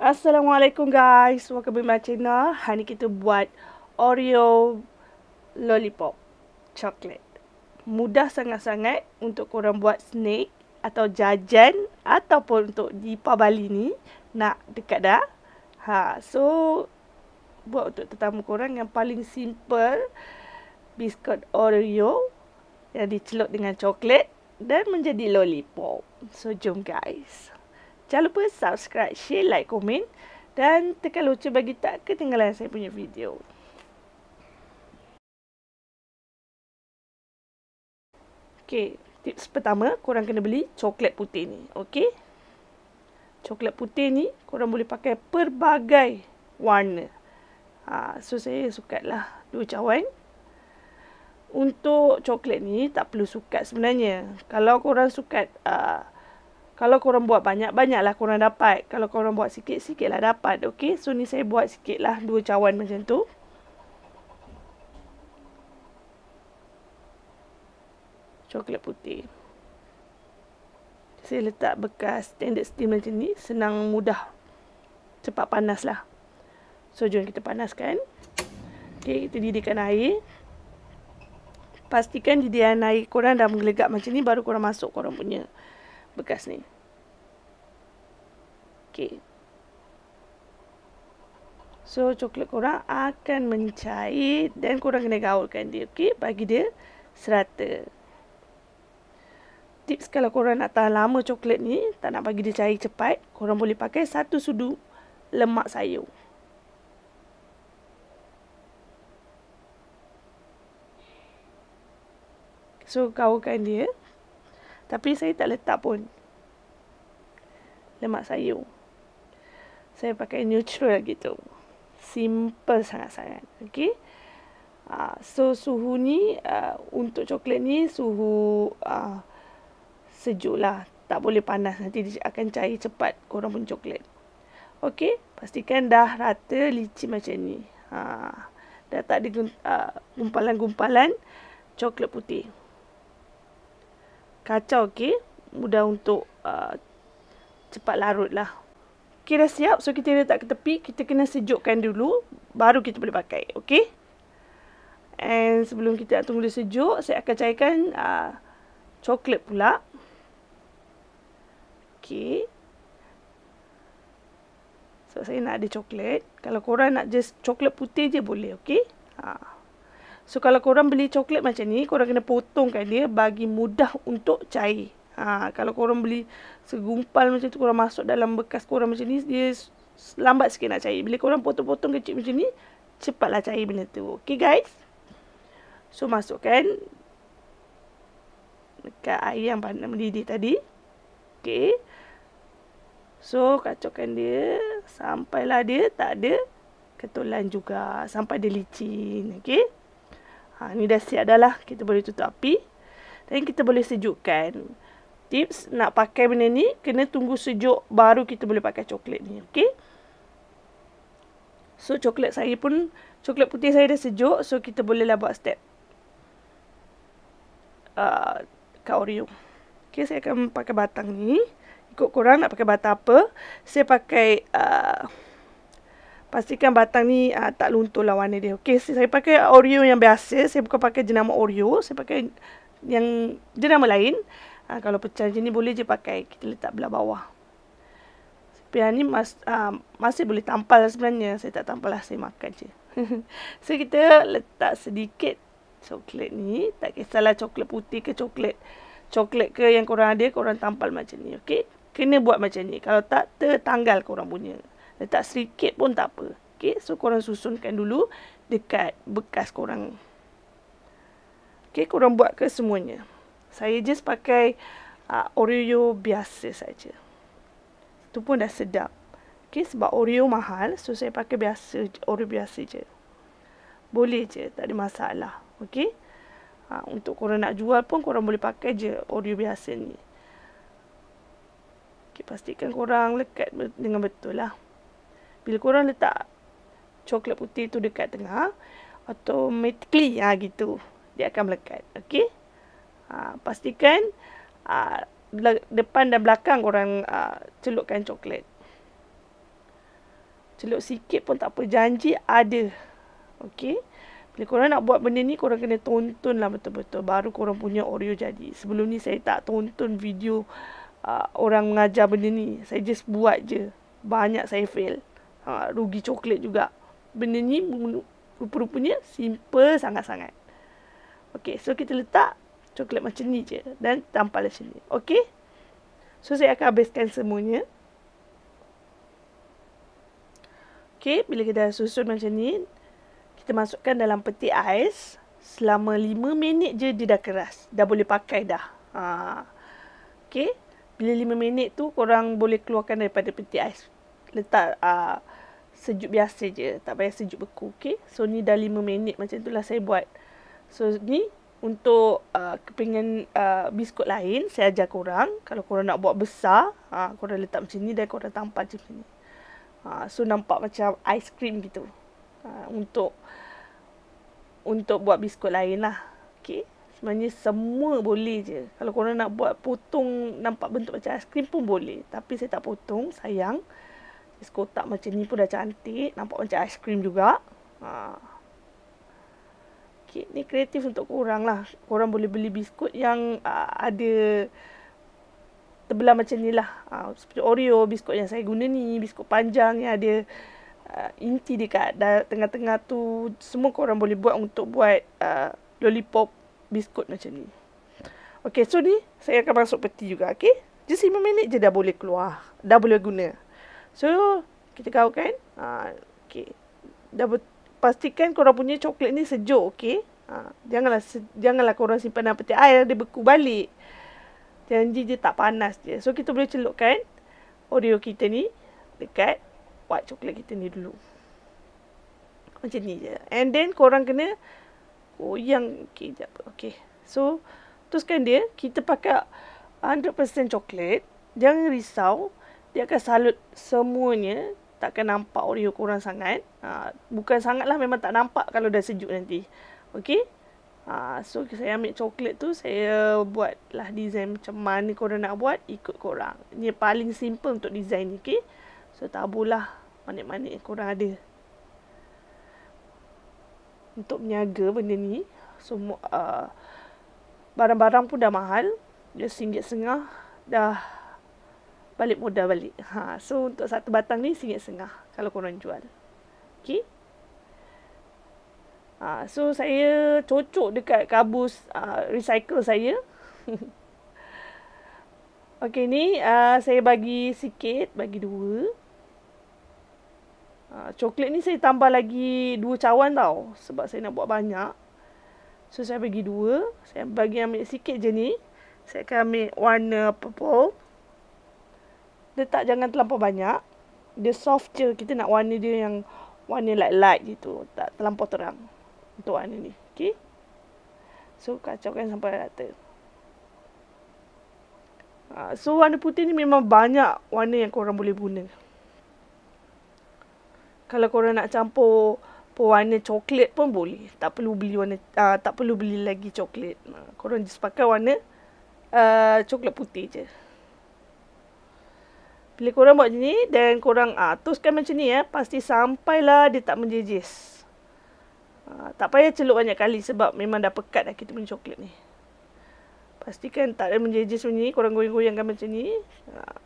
Assalamualaikum guys. Welcome back to my channel. Hari ni kita buat Oreo lollipop coklat. Mudah sangat-sangat untuk korang buat snake atau jajan ataupun untuk di Bali ni nak dekat dah. Ha, so buat untuk tetamu korang yang paling simple biskut Oreo yang dicelup dengan coklat dan menjadi lollipop. So jom guys. Jangan lupa subscribe, share, like, komen dan tekan loceng bagi tak ketinggalan saya punya video. Okey, tips pertama korang kena beli coklat putih ni. Okey? Coklat putih ni korang boleh pakai pelbagai warna. Ha, so saya lah, dua cawan. Untuk coklat ni tak perlu sukat sebenarnya. Kalau korang sukat uh, kalau korang buat banyak, banyaklah korang dapat. Kalau korang buat sikit, sikitlah dapat. Okey, so ni saya buat sikitlah dua cawan macam tu. Coklat putih. Saya letak bekas standard steam macam ni. Senang mudah. Cepat panas lah. So, jom kita panaskan. Okey, kita didihkan air. Pastikan didihan air korang dah menggelegak macam ni. Baru korang masuk korang punya. Okey bekas ni. Okay. So, coklat korang akan mencair dan korang kena gaulkan dia, okay? Bagi dia serata. Tips kalau korang nak tahan lama coklat ni, tak nak bagi dia cair cepat, korang boleh pakai satu sudu lemak sayur. So, gaulkan dia. Tapi saya tak letak pun lemak sayur. Saya pakai neutral gitu. Simple sangat-sangat. Okay. Uh, ah, so suhu ni uh, untuk coklat ni suhu uh, sejuk lah. Tak boleh panas. Nanti dia akan cair cepat korang pun coklat. Okay. Pastikan dah rata licin macam ni. Uh, dah tak ada gumpalan-gumpalan uh, coklat putih kacau okey mudah untuk uh, cepat larut lah okey dah siap so kita letak ke tepi kita kena sejukkan dulu baru kita boleh pakai okey and sebelum kita nak tunggu dia sejuk saya akan cairkan uh, coklat pula okey so saya nak ada coklat kalau korang nak just coklat putih je boleh okey ha ah. So kalau korang beli coklat macam ni, korang kena potongkan dia bagi mudah untuk cair. Ha, kalau korang beli segumpal macam tu, korang masuk dalam bekas korang macam ni, dia lambat sikit nak cair. Bila korang potong-potong kecil macam ni, cepatlah cair benda tu. Okay guys? So masukkan dekat air yang pandai mendidih tadi. Okay. So kacaukan dia sampailah dia tak ada ketulan juga. Sampai dia licin. Okay. Ha, ni dah siap dah lah. Kita boleh tutup api. Dan kita boleh sejukkan. Tips nak pakai benda ni, kena tunggu sejuk baru kita boleh pakai coklat ni. Okay? So, coklat saya pun, coklat putih saya dah sejuk. So, kita bolehlah buat step. Uh, kat Oreo. Okay, saya akan pakai batang ni. Ikut korang nak pakai batang apa. Saya pakai... Uh, Pastikan batang ni uh, tak luntur lah warna dia. Okey, so, saya pakai Oreo yang biasa. Saya bukan pakai jenama Oreo. Saya pakai yang jenama lain. Uh, kalau pecah macam ni boleh je pakai. Kita letak belah bawah. Pihak ni mas, uh, masih boleh tampal sebenarnya. Saya tak tampal lah. Saya makan je. so, kita letak sedikit coklat ni. Tak kisahlah coklat putih ke coklat. Coklat ke yang korang ada, korang tampal macam ni. Okey? Kena buat macam ni. Kalau tak, tertanggal korang punya letak sedikit pun tak apa. Okey, so korang susunkan dulu dekat bekas korang. Okey, korang buat ke semuanya. Saya just pakai uh, Oreo biasa saja. Itu pun dah sedap. Okey, sebab Oreo mahal, so saya pakai biasa Oreo biasa je. Boleh je, tak ada masalah. Okey. Ha, uh, untuk korang nak jual pun korang boleh pakai je Oreo biasa ni. Okay, pastikan korang lekat dengan betul lah bila korang letak coklat putih tu dekat tengah, automatically ha, gitu, dia akan melekat. Okay? Ha, pastikan ha, depan dan belakang korang ha, celupkan coklat. Celup sikit pun tak apa, janji ada. Okay? Bila korang nak buat benda ni, korang kena tonton lah betul-betul. Baru korang punya Oreo jadi. Sebelum ni saya tak tonton video uh, orang mengajar benda ni. Saya just buat je. Banyak saya fail ha, rugi coklat juga. Benda ni rupa-rupanya simple sangat-sangat. Okey, so kita letak coklat macam ni je dan tampal macam ni. Okey? So, saya akan habiskan semuanya. Okey, bila kita dah susun macam ni, kita masukkan dalam peti ais. Selama 5 minit je dia dah keras. Dah boleh pakai dah. Ha. Okey, bila 5 minit tu korang boleh keluarkan daripada peti ais letak uh, sejuk biasa je. Tak payah sejuk beku. Okay? So, ni dah 5 minit macam tu lah saya buat. So, ni untuk uh, ah, kepingin uh, ah, biskut lain, saya ajar korang. Kalau korang nak buat besar, uh, korang letak macam ni dan korang tampak macam ni. Uh, so, nampak macam ice cream gitu. Uh, untuk untuk buat biskut lain lah. Okay? Sebenarnya semua boleh je. Kalau korang nak buat potong nampak bentuk macam ice cream pun boleh. Tapi saya tak potong, Sayang. Ais kotak macam ni pun dah cantik. Nampak macam aiskrim juga. Ha. Okay, ni kreatif untuk korang lah. Korang boleh beli biskut yang uh, ada tebelah macam ni lah. Ha, seperti Oreo, biskut yang saya guna ni. Biskut panjang yang ada uh, inti dekat tengah-tengah tu. Semua korang boleh buat untuk buat uh, lollipop biskut macam ni. Okay, so ni saya akan masuk peti juga, okay? Just 5 minit je dah boleh keluar. Dah boleh guna. So, kita gaulkan. Ha, okay. Dah ber- pastikan korang punya coklat ni sejuk, okay? Ha, janganlah se- janganlah korang simpan dalam peti air, dia beku balik. Janji dia tak panas dia. So, kita boleh celupkan Oreo kita ni dekat white coklat kita ni dulu. Macam ni je. And then, korang kena goyang. Okay, sekejap. Okay. So, teruskan dia. Kita pakai 100% coklat. Jangan risau dia akan salut semuanya takkan nampak oleh kurang sangat ha, bukan lah memang tak nampak kalau dah sejuk nanti okay? ha, ah, so saya ambil coklat tu saya buat lah design macam mana korang nak buat ikut korang ni paling simple untuk design ni okay? so tabulah mana manik yang korang ada untuk meniaga benda ni semua so, uh, ah, barang-barang pun dah mahal dia singgit setengah dah balik modal balik. Ha, so untuk satu batang ni sini setengah kalau korang jual. Okay. Ha, so saya cocok dekat kabus uh, recycle saya. okay ni uh, saya bagi sikit, bagi dua. Uh, coklat ni saya tambah lagi dua cawan tau. Sebab saya nak buat banyak. So saya bagi dua. Saya bagi ambil sikit je ni. Saya akan ambil warna purple. Dia tak jangan terlampau banyak. Dia soft je. Kita nak warna dia yang warna light light gitu. Tak terlampau terang. Untuk warna ni. Okay. So kacaukan sampai rata. Ah, so warna putih ni memang banyak warna yang korang boleh guna. Kalau korang nak campur pewarna coklat pun boleh. Tak perlu beli warna uh, tak perlu beli lagi coklat. Ah, korang just pakai warna uh, coklat putih je. Bila korang buat macam ni, then korang ha, ah, tuskan macam ni, eh, pasti sampailah dia tak menjejis. Ha, tak payah celup banyak kali sebab memang dah pekat dah kita punya coklat ni. Pastikan tak ada menjejis macam ni, korang goyang-goyangkan macam ni. Ha. Ah.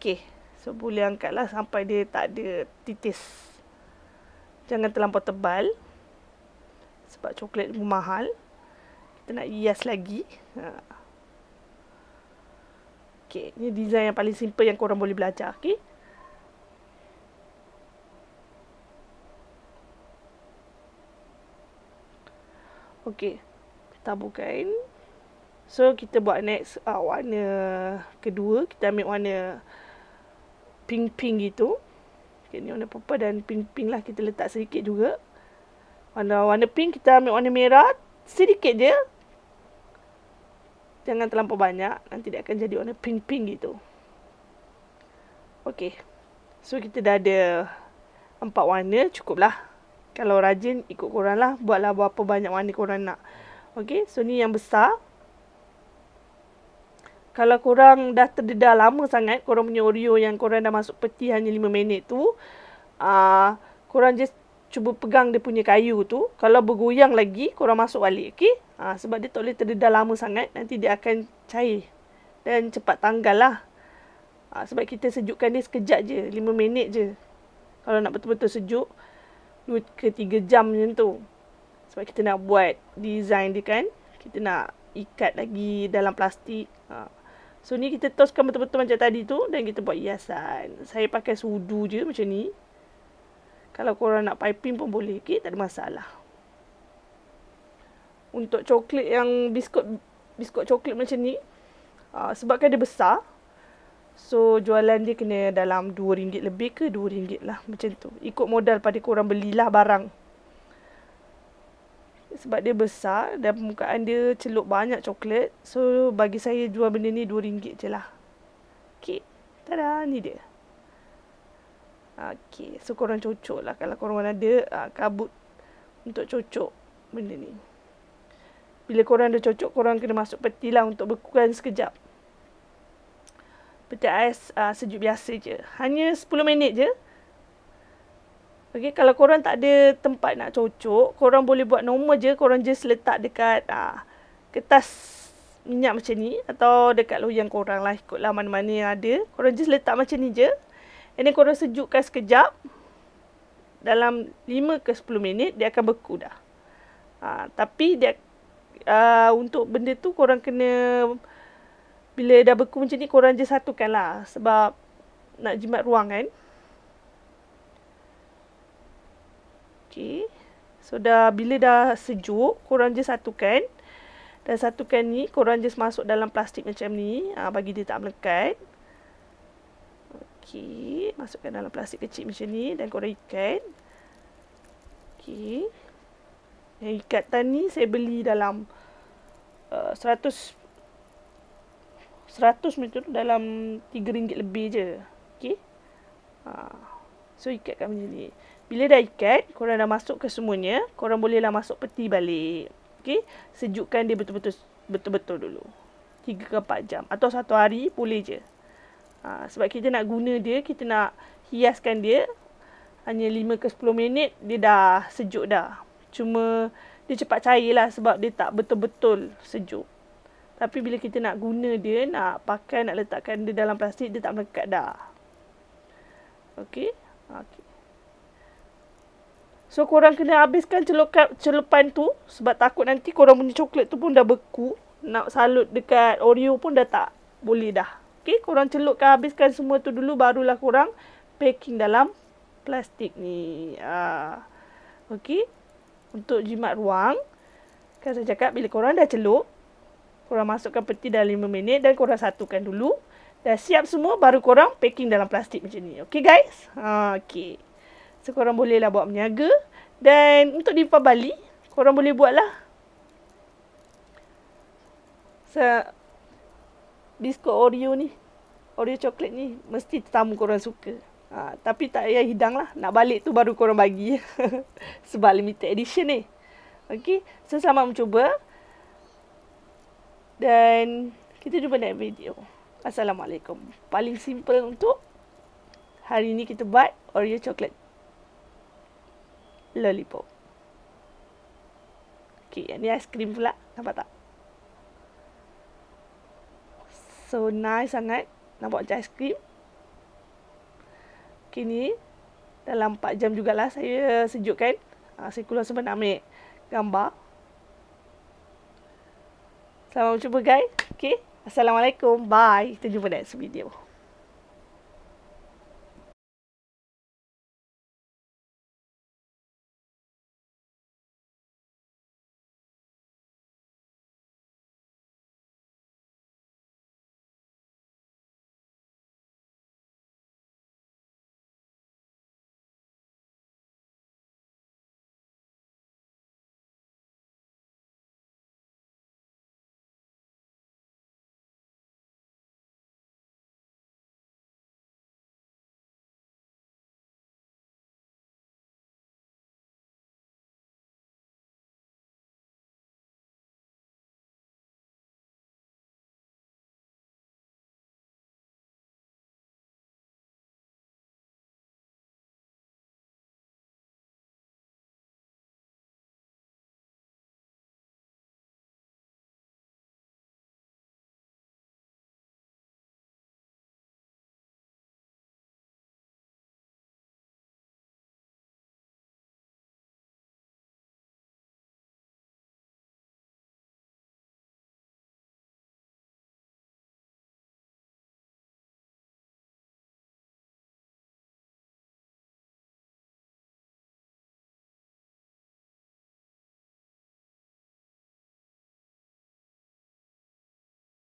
Okay, so boleh angkatlah sampai dia tak ada titis. Jangan terlampau tebal. Sebab coklat ni mahal. Kita nak hias lagi. Haa. Okay, ni design yang paling simple yang korang boleh belajar. Okey, Okay. Tabur kain. So, kita buat next uh, warna kedua. Kita ambil warna pink-pink gitu. Okay, ni warna purple dan pink-pink lah kita letak sedikit juga. Warna, warna pink kita ambil warna merah. Sedikit je. Jangan terlalu banyak. Nanti dia akan jadi warna pink-pink gitu. Okey, So, kita dah ada empat warna. Cukuplah. Kalau rajin, ikut korang lah. Buatlah berapa banyak warna korang nak. Okey, So, ni yang besar. Kalau korang dah terdedah lama sangat, korang punya Oreo yang korang dah masuk peti hanya lima minit tu, uh, korang just cuba pegang dia punya kayu tu. Kalau bergoyang lagi, korang masuk balik. Okay. Ha, sebab dia tak boleh terdedah lama sangat. Nanti dia akan cair. Dan cepat tanggal lah. Ha, sebab kita sejukkan dia sekejap je. 5 minit je. Kalau nak betul-betul sejuk. 2 ke 3 jam macam tu. Sebab kita nak buat design dia kan. Kita nak ikat lagi dalam plastik. Ha. So ni kita toskan betul-betul macam tadi tu. Dan kita buat hiasan. Saya pakai sudu je macam ni. Kalau korang nak piping pun boleh. Okay? Tak ada masalah untuk coklat yang biskut biskut coklat macam ni uh, sebabkan dia besar so jualan dia kena dalam RM2 lebih ke RM2 lah macam tu ikut modal pada kurang belilah barang sebab dia besar dan permukaan dia celup banyak coklat so bagi saya jual benda ni RM2 je lah Okay. Tada, ni dia. Okay, so korang cocok lah kalau korang ada uh, kabut untuk cocok benda ni. Bila korang dah cocok, korang kena masuk peti lah untuk bekukan sekejap. Peti ais uh, sejuk biasa je. Hanya 10 minit je. Okay, kalau korang tak ada tempat nak cocok, korang boleh buat normal je. Korang just letak dekat uh, kertas minyak macam ni. Atau dekat loyang korang lah. Ikutlah mana-mana yang ada. Korang just letak macam ni je. And then korang sejukkan sekejap. Dalam 5 ke 10 minit, dia akan beku dah. Uh, tapi dia uh, untuk benda tu korang kena bila dah beku macam ni korang je satukan lah sebab nak jimat ruang kan. Okay. So dah bila dah sejuk korang je satukan. Dan satukan ni korang je masuk dalam plastik macam ni uh, bagi dia tak melekat. Okay. Masukkan dalam plastik kecil macam ni dan korang ikat. Okay. Yang ikatan ni saya beli dalam 100 uh, meter tu dalam rm ringgit lebih je. Okay. Ha. So, ikatkan macam ni. Bila dah ikat, korang dah masuk ke semuanya, korang bolehlah masuk peti balik. Okay. Sejukkan dia betul-betul betul-betul dulu. 3 ke 4 jam. Atau satu hari boleh je. Ha. sebab kita nak guna dia, kita nak hiaskan dia. Hanya 5 ke 10 minit, dia dah sejuk dah. Cuma dia cepat cair lah sebab dia tak betul-betul sejuk. Tapi bila kita nak guna dia, nak pakai, nak letakkan dia dalam plastik, dia tak melekat dah. Okay, okay. So korang kena habiskan celupan, celupan tu sebab takut nanti korang punya coklat tu pun dah beku. Nak salut dekat Oreo pun dah tak boleh dah. Okay, korang celupkan habiskan semua tu dulu barulah korang packing dalam plastik ni. Ah. Okey untuk jimat ruang. Kan saya cakap bila korang dah celup, korang masukkan peti dalam 5 minit dan korang satukan dulu. Dah siap semua baru korang packing dalam plastik macam ni. Okay guys? Ha, okay. So korang bolehlah buat meniaga. Dan untuk di Pah Bali, korang boleh buat lah. Se biskut Oreo ni. Oreo coklat ni. Mesti tetamu korang suka. Ha, tapi tak payah hidang lah. Nak balik tu baru korang bagi. Sebab limited edition ni. Okay. So selamat mencuba. Dan kita jumpa next video. Assalamualaikum. Paling simple untuk hari ni kita buat Oreo Chocolate Lollipop. Okay, yang ni aiskrim pula. Nampak tak? So nice sangat. Nampak macam aiskrim kaki ni dalam 4 jam jugalah saya sejukkan. Ah saya keluar sebab nak ambil gambar. Selamat cuba guys. Okey. Assalamualaikum. Bye. Kita jumpa next video.